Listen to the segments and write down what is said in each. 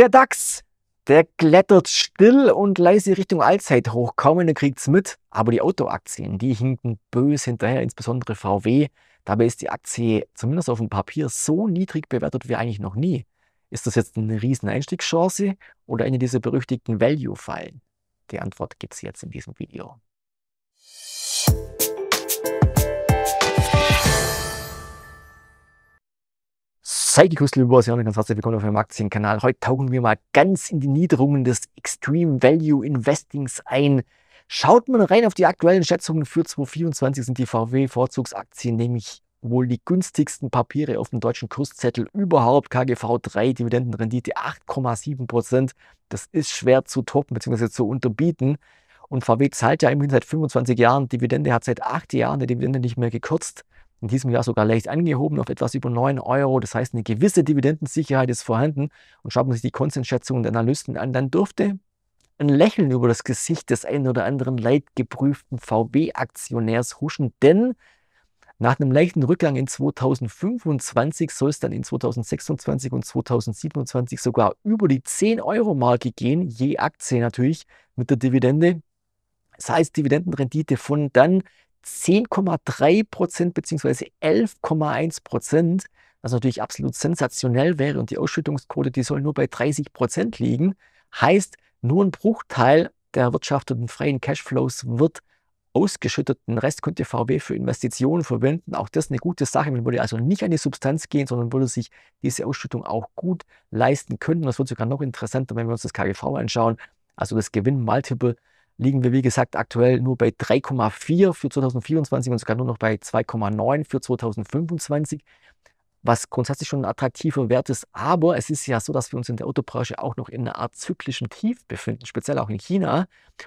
Der DAX, der klettert still und leise Richtung Allzeit hoch. Kaum einer kriegt's mit. Aber die Autoaktien, die hinken böse hinterher, insbesondere VW. Dabei ist die Aktie zumindest auf dem Papier so niedrig bewertet wie eigentlich noch nie. Ist das jetzt eine riesen Einstiegschance oder eine dieser berüchtigten Value-Fallen? Die Antwort gibt's jetzt in diesem Video. Sei geküsst, liebe und ganz herzlich willkommen auf meinem Aktienkanal. Heute tauchen wir mal ganz in die Niederungen des Extreme Value Investings ein. Schaut man rein auf die aktuellen Schätzungen für 2024 sind die VW-Vorzugsaktien nämlich wohl die günstigsten Papiere auf dem deutschen Kurszettel überhaupt. KGV 3, Dividendenrendite 8,7 Prozent. Das ist schwer zu toppen bzw. zu unterbieten. Und VW zahlt ja immerhin seit 25 Jahren Dividende, hat seit acht Jahren die Dividende nicht mehr gekürzt in diesem Jahr sogar leicht angehoben auf etwas über 9 Euro. Das heißt, eine gewisse Dividendensicherheit ist vorhanden. Und schaut man sich die Konsensschätzungen der Analysten an, dann dürfte ein Lächeln über das Gesicht des einen oder anderen leidgeprüften VW-Aktionärs huschen, denn nach einem leichten Rückgang in 2025 soll es dann in 2026 und 2027 sogar über die 10-Euro-Marke gehen, je Aktie natürlich mit der Dividende. Das heißt, Dividendenrendite von dann 10,3 Prozent bzw. 11,1 Prozent, was natürlich absolut sensationell wäre und die Ausschüttungsquote, die soll nur bei 30 Prozent liegen, heißt nur ein Bruchteil der erwirtschafteten freien Cashflows wird ausgeschüttet. Den Rest könnte VW für Investitionen verwenden. Auch das ist eine gute Sache. Man würde also nicht an die Substanz gehen, sondern würde sich diese Ausschüttung auch gut leisten können. das wird sogar noch interessanter, wenn wir uns das KGV anschauen. Also das gewinn Gewinnmultiple liegen wir, wie gesagt, aktuell nur bei 3,4 für 2024 und sogar nur noch bei 2,9 für 2025, was grundsätzlich schon ein attraktiver Wert ist. Aber es ist ja so, dass wir uns in der Autobranche auch noch in einer Art zyklischen Tief befinden, speziell auch in China.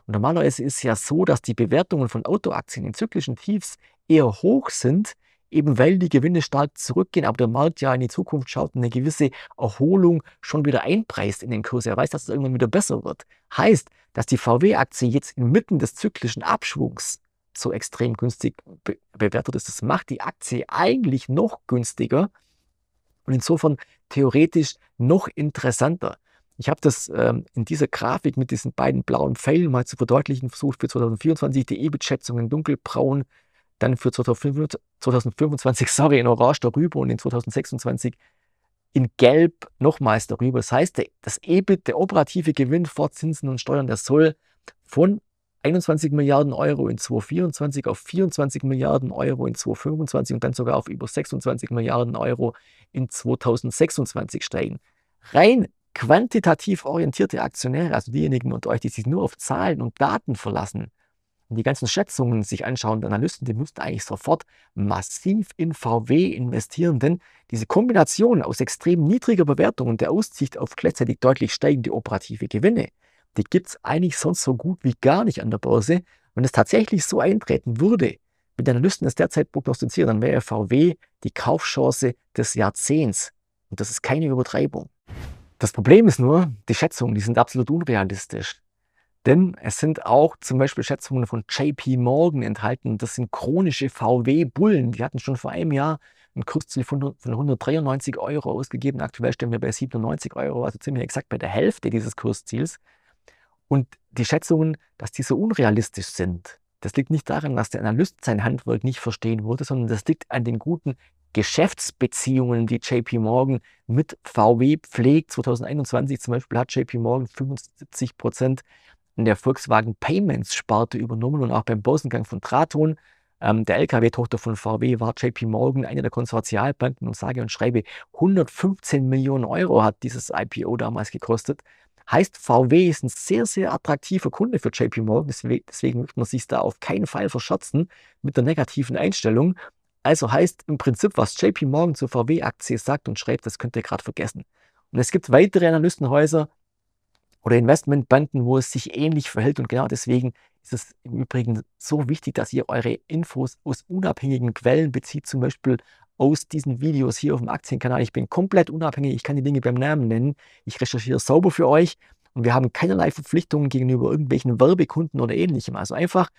Und normalerweise ist es ja so, dass die Bewertungen von Autoaktien in zyklischen Tiefs eher hoch sind, eben weil die Gewinne stark zurückgehen, aber der Markt ja in die Zukunft schaut und eine gewisse Erholung schon wieder einpreist in den Kurs. Er weiß, dass es irgendwann wieder besser wird. Heißt, dass die VW-Aktie jetzt inmitten des zyklischen Abschwungs so extrem günstig be bewertet ist. Das macht die Aktie eigentlich noch günstiger und insofern theoretisch noch interessanter. Ich habe das ähm, in dieser Grafik mit diesen beiden blauen Pfeilen mal zu verdeutlichen versucht für 2024, die ebit in dunkelbraun dann für 2025, sorry, in Orange darüber und in 2026 in Gelb nochmals darüber. Das heißt, das EBIT, der operative Gewinn vor Zinsen und Steuern, der soll von 21 Milliarden Euro in 2024 auf 24 Milliarden Euro in 2025 und dann sogar auf über 26 Milliarden Euro in 2026 steigen. Rein quantitativ orientierte Aktionäre, also diejenigen unter euch, die sich nur auf Zahlen und Daten verlassen, und die ganzen Schätzungen sich anschauen, die Analysten, die müssten eigentlich sofort massiv in VW investieren, denn diese Kombination aus extrem niedriger Bewertung und der Aussicht auf gleichzeitig deutlich steigende operative Gewinne, die gibt es eigentlich sonst so gut wie gar nicht an der Börse. Wenn es tatsächlich so eintreten würde, wie die Analysten es derzeit prognostizieren, dann wäre VW die Kaufchance des Jahrzehnts. Und das ist keine Übertreibung. Das Problem ist nur, die Schätzungen, die sind absolut unrealistisch. Denn es sind auch zum Beispiel Schätzungen von JP Morgan enthalten. Das sind chronische VW-Bullen. Die hatten schon vor einem Jahr ein Kursziel von, 193 Euro ausgegeben. Aktuell stehen wir bei 97 Euro, also ziemlich exakt bei der Hälfte dieses Kursziels. Und die Schätzungen, dass die so unrealistisch sind, das liegt nicht daran, dass der Analyst sein Handwerk nicht verstehen würde, sondern das liegt an den guten Geschäftsbeziehungen, die JP Morgan mit VW pflegt. 2021 zum Beispiel hat JP Morgan 75 Prozent in der Volkswagen Payments Sparte übernommen und auch beim Börsengang von Traton. Ähm, der LKW-Tochter von VW war JP Morgan, eine der Konsortialbanken und sage und schreibe 115 Millionen Euro hat dieses IPO damals gekostet. Heißt, VW ist ein sehr, sehr attraktiver Kunde für JP Morgan, deswegen, deswegen wird man sich da auf keinen Fall verscherzen mit der negativen Einstellung. Also heißt im Prinzip, was JP Morgan zur VW-Aktie sagt und schreibt, das könnt ihr gerade vergessen. Und es gibt weitere Analystenhäuser, oder Investmentbanken, wo es sich ähnlich verhält. Und genau deswegen ist es im Übrigen so wichtig, dass ihr eure Infos aus unabhängigen Quellen bezieht, zum Beispiel aus diesen Videos hier auf dem Aktienkanal. Ich bin komplett unabhängig, ich kann die Dinge beim Namen nennen. Ich recherchiere sauber für euch und wir haben keinerlei Verpflichtungen gegenüber irgendwelchen Werbekunden oder ähnlichem. Also einfach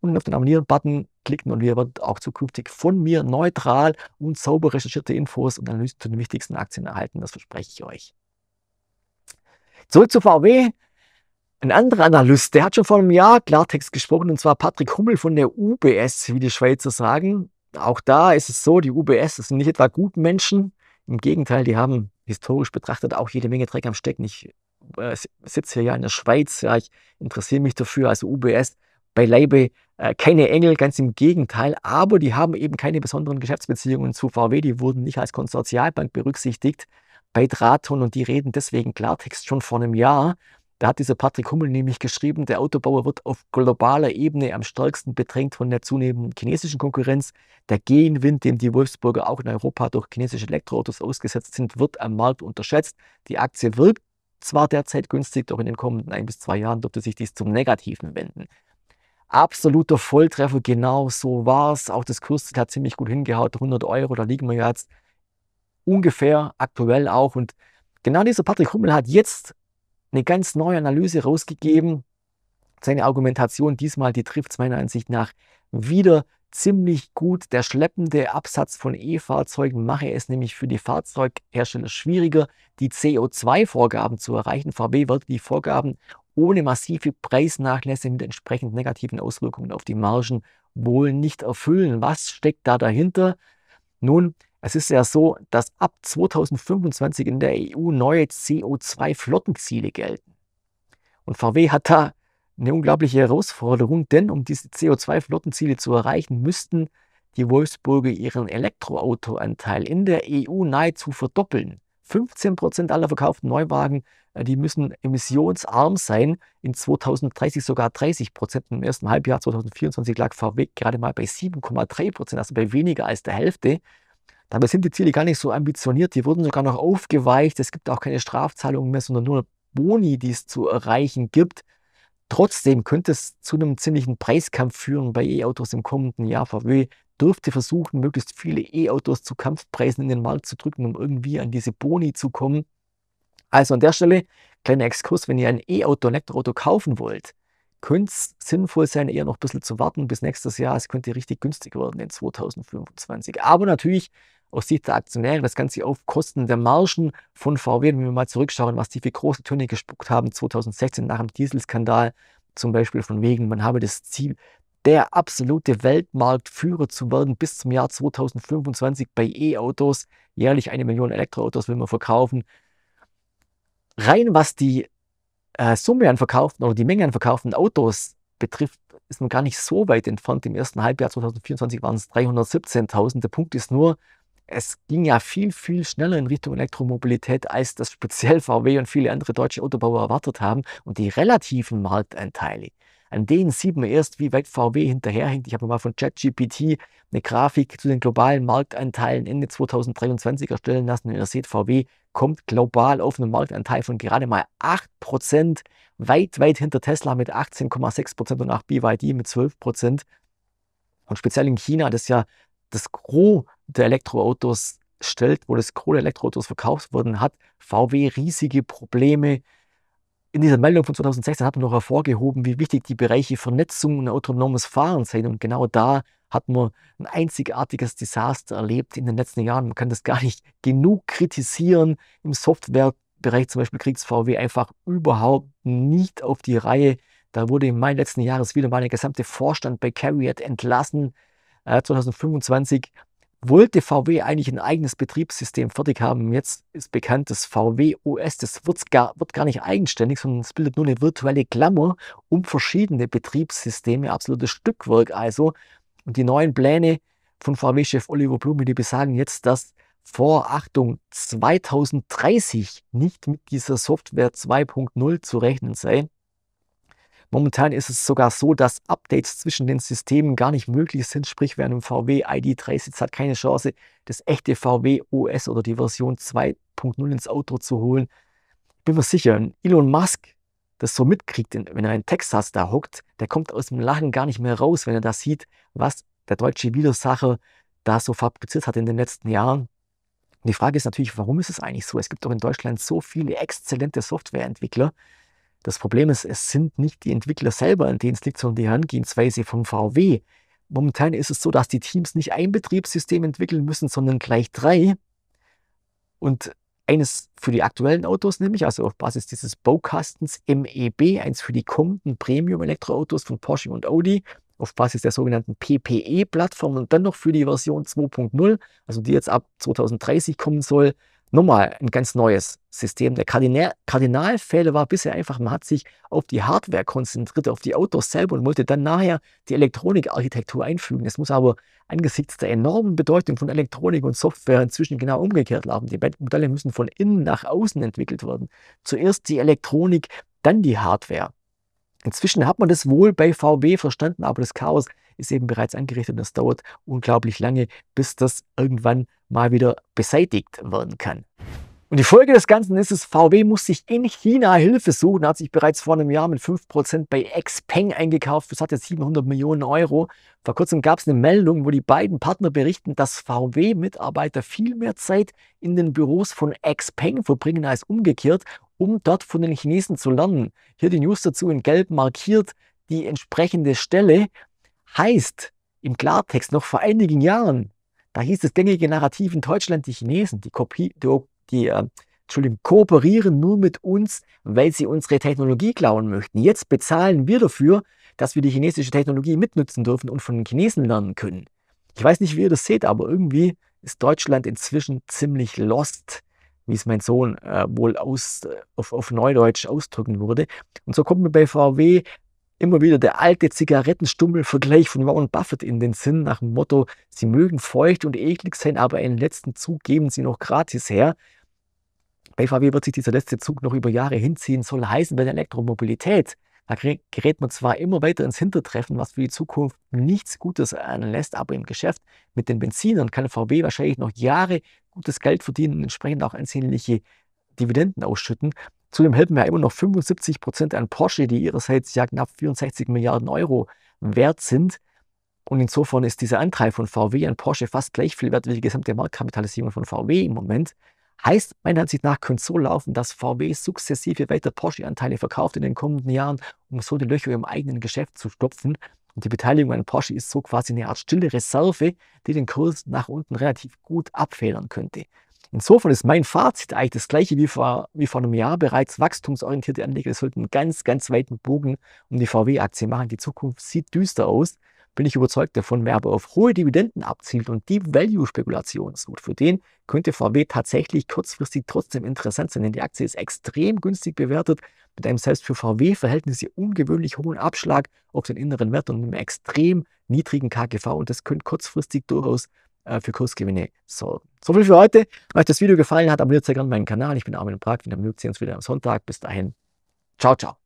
unten auf den Abonnieren-Button klicken und ihr werdet auch zukünftig von mir neutral und sauber recherchierte Infos und Analysen zu den wichtigsten Aktien erhalten. Das verspreche ich euch. Zurück zu VW. Ein anderer Analyst, der hat schon vor einem Jahr Klartext gesprochen, und zwar Patrick Hummel von der UBS, wie die Schweizer sagen. Auch da ist es so, die UBS das sind nicht etwa gut Menschen. Im Gegenteil, die haben historisch betrachtet auch jede Menge Dreck am Stecken. Ich äh, sitze hier ja in der Schweiz, ja, ich interessiere mich dafür. Also UBS beileibe äh, keine Engel, ganz im Gegenteil. Aber die haben eben keine besonderen Geschäftsbeziehungen zu VW. Die wurden nicht als Konsortialbank berücksichtigt bei Draton und die reden deswegen Klartext schon vor einem Jahr. Da hat dieser Patrick Hummel nämlich geschrieben, der Autobauer wird auf globaler Ebene am stärksten bedrängt von der zunehmenden chinesischen Konkurrenz. Der Gegenwind, dem die Wolfsburger auch in Europa durch chinesische Elektroautos ausgesetzt sind, wird am Markt unterschätzt. Die Aktie wirkt zwar derzeit günstig, doch in den kommenden ein bis zwei Jahren dürfte sich dies zum Negativen wenden. Absoluter Volltreffer, genau so war es. Auch das Kursziel hat ziemlich gut hingehaut, 100 Euro, da liegen wir ja jetzt ungefähr aktuell auch. Und genau dieser Patrick Hummel hat jetzt eine ganz neue Analyse rausgegeben. Seine Argumentation diesmal, die trifft es meiner Ansicht nach wieder ziemlich gut. Der schleppende Absatz von E-Fahrzeugen mache es nämlich für die Fahrzeughersteller schwieriger, die CO2-Vorgaben zu erreichen. VW wird die Vorgaben ohne massive Preisnachlässe mit entsprechend negativen Auswirkungen auf die Margen wohl nicht erfüllen. Was steckt da dahinter? Nun, es ist ja so, dass ab 2025 in der EU neue CO2-Flottenziele gelten. Und VW hat da eine unglaubliche Herausforderung, denn um diese CO2-Flottenziele zu erreichen, müssten die Wolfsburger ihren Elektroautoanteil in der EU nahezu verdoppeln. 15 Prozent aller verkauften Neuwagen, äh, die müssen emissionsarm sein. In 2030 sogar 30 Prozent. Im ersten Halbjahr 2024 lag VW gerade mal bei 7,3 Prozent, also bei weniger als der Hälfte. Dabei sind die Ziele gar nicht so ambitioniert, die wurden sogar noch aufgeweicht. Es gibt auch keine Strafzahlungen mehr, sondern nur Boni, die es zu erreichen gibt. Trotzdem könnte es zu einem ziemlichen Preiskampf führen bei E-Autos im kommenden Jahr. VW dürfte versuchen, möglichst viele E-Autos zu Kampfpreisen in den Markt zu drücken, um irgendwie an diese Boni zu kommen. Also an der Stelle, kleiner Exkurs, wenn ihr ein E-Auto, ein Elektroauto kaufen wollt, könnte es sinnvoll sein, eher noch ein bisschen zu warten bis nächstes Jahr. Es könnte richtig günstig werden in 2025. Aber natürlich aus Sicht der Aktionäre das Ganze auf Kosten der Margen von VW. wenn wir mal zurückschauen, was die für große Töne gespuckt haben 2016 nach dem Dieselskandal, zum Beispiel von wegen, man habe das Ziel, der absolute Weltmarktführer zu werden bis zum Jahr 2025 bei E-Autos. Jährlich eine Million Elektroautos will man verkaufen. Rein was die äh, Summe an verkauften oder die Menge an verkauften Autos betrifft, ist man gar nicht so weit entfernt. Im ersten Halbjahr 2024 waren es 317.000. Der Punkt ist nur, es ging ja viel, viel schneller in Richtung Elektromobilität, als das speziell VW und viele andere deutsche Autobauer erwartet haben. Und die relativen Marktanteile, an denen sieht man erst, wie weit VW hinterherhinkt. Ich habe mal von ChatGPT eine Grafik zu den globalen Marktanteilen Ende 2023 erstellen lassen. Und ihr seht, VW kommt global auf einen Marktanteil von gerade mal 8%, weit, weit hinter Tesla mit 18,6% und nach BYD mit 12%. Und speziell in China, das ist ja das Gros der Elektroautos stellt, wo das Kohle-Elektroautos verkauft wurden, hat VW riesige Probleme. In dieser Meldung von 2016 hat man noch hervorgehoben, wie wichtig die Bereiche Vernetzung und autonomes Fahren sind. Und genau da hat man ein einzigartiges Desaster erlebt in den letzten Jahren. Man kann das gar nicht genug kritisieren. Im Softwarebereich zum Beispiel kriegt VW einfach überhaupt nicht auf die Reihe. Da wurde im Mai letzten Jahres wieder mal der gesamte Vorstand bei Carriot entlassen. 2025 äh, wollte VW eigentlich ein eigenes Betriebssystem fertig haben. Jetzt ist bekannt, das VW OS, das wird gar, wird gar nicht eigenständig, sondern es bildet nur eine virtuelle Klammer um verschiedene Betriebssysteme. Absolutes Stückwerk also. Und die neuen Pläne von VW-Chef Oliver Blume, die besagen jetzt, dass vor, Achtung, 2030 nicht mit dieser Software 2.0 zu rechnen sei. Momentan ist es sogar so, dass Updates zwischen den Systemen gar nicht möglich sind, sprich wer einem VW id 3 sitzt, hat keine Chance, das echte VW OS oder die Version 2.0 ins Auto zu holen. Bin mir sicher, Elon Musk das so mitkriegt, wenn er in Texas da hockt, der kommt aus dem Lachen gar nicht mehr raus, wenn er das sieht, was der deutsche Widersacher da so fabriziert hat in den letzten Jahren. Und die Frage ist natürlich, warum ist es eigentlich so? Es gibt doch in Deutschland so viele exzellente Softwareentwickler, das Problem ist, es sind nicht die Entwickler selber, an denen es liegt, sondern die Herangehensweise von VW. Momentan ist es so, dass die Teams nicht ein Betriebssystem entwickeln müssen, sondern gleich drei. Und eines für die aktuellen Autos, nämlich also auf Basis dieses Baukastens MEB, eins für die kommenden Premium-Elektroautos von Porsche und Audi auf Basis der sogenannten PPE-Plattform und dann noch für die Version 2.0, also die jetzt ab 2030 kommen soll, Nochmal ein ganz neues System. Der Kardinal, Kardinalfehler war bisher einfach, man hat sich auf die Hardware konzentriert, auf die Autos selber und wollte dann nachher die Elektronikarchitektur einfügen. Es muss aber angesichts der enormen Bedeutung von Elektronik und Software inzwischen genau umgekehrt laufen. Die Modelle müssen von innen nach außen entwickelt werden. Zuerst die Elektronik, dann die Hardware. Inzwischen hat man das wohl bei VW verstanden, aber das Chaos ist eben bereits angerichtet und es dauert unglaublich lange, bis das irgendwann mal wieder beseitigt werden kann. Und die Folge des Ganzen ist es, VW muss sich in China Hilfe suchen, hat sich bereits vor einem Jahr mit 5% bei Xpeng eingekauft, das hat jetzt 700 Millionen Euro. Vor kurzem gab es eine Meldung, wo die beiden Partner berichten, dass VW-Mitarbeiter viel mehr Zeit in den Büros von Xpeng verbringen als umgekehrt, um dort von den Chinesen zu lernen. Hier die News dazu in gelb markiert, die entsprechende Stelle, Heißt im Klartext noch vor einigen Jahren, da hieß das gängige Narrativ in Deutschland, die Chinesen, die, Kopie, die, die äh, Entschuldigung, kooperieren nur mit uns, weil sie unsere Technologie klauen möchten. Jetzt bezahlen wir dafür, dass wir die chinesische Technologie mitnutzen dürfen und von den Chinesen lernen können. Ich weiß nicht, wie ihr das seht, aber irgendwie ist Deutschland inzwischen ziemlich lost, wie es mein Sohn äh, wohl aus, äh, auf, auf Neudeutsch ausdrücken würde. Und so kommt mir bei VW immer wieder der alte Zigarettenstummel-Vergleich von Warren Buffett in den Sinn nach dem Motto, sie mögen feucht und eklig sein, aber einen letzten Zug geben sie noch gratis her. Bei VW wird sich dieser letzte Zug noch über Jahre hinziehen, soll heißen bei der Elektromobilität. Da gerät man zwar immer weiter ins Hintertreffen, was für die Zukunft nichts Gutes anlässt, aber im Geschäft mit den Benzinern kann VW wahrscheinlich noch Jahre gutes Geld verdienen und entsprechend auch ansehnliche Dividenden ausschütten. Zudem hätten wir immer noch 75 Prozent an Porsche, die ihrerseits ja knapp 64 Milliarden Euro wert sind. Und insofern ist dieser Anteil von VW an Porsche fast gleich viel wert wie die gesamte Marktkapitalisierung von VW im Moment. Heißt meiner Ansicht nach, könnte es so laufen, dass VW sukzessive weiter Porsche-Anteile verkauft in den kommenden Jahren, um so die Löcher im eigenen Geschäft zu stopfen. Und die Beteiligung an Porsche ist so quasi eine Art stille Reserve, die den Kurs nach unten relativ gut abfedern könnte. Insofern ist mein Fazit eigentlich das gleiche wie vor, wie vor einem Jahr bereits. Wachstumsorientierte Anleger sollten einen ganz, ganz weiten Bogen um die VW-Aktie machen. Die Zukunft sieht düster aus. Bin ich überzeugt davon, wer aber auf hohe Dividenden abzielt und die Value-Spekulation sucht, für den könnte VW tatsächlich kurzfristig trotzdem interessant sein, denn die Aktie ist extrem günstig bewertet, mit einem selbst für VW-Verhältnisse ungewöhnlich hohen Abschlag auf den inneren Wert und einem extrem niedrigen KGV und das könnte kurzfristig durchaus äh, für Kursgewinne sorgen. So viel für heute. Wenn euch das Video gefallen hat, abonniert sehr gerne meinen Kanal. Ich bin Armin und Prag, wir sehen uns wieder am Sonntag. Bis dahin, ciao, ciao.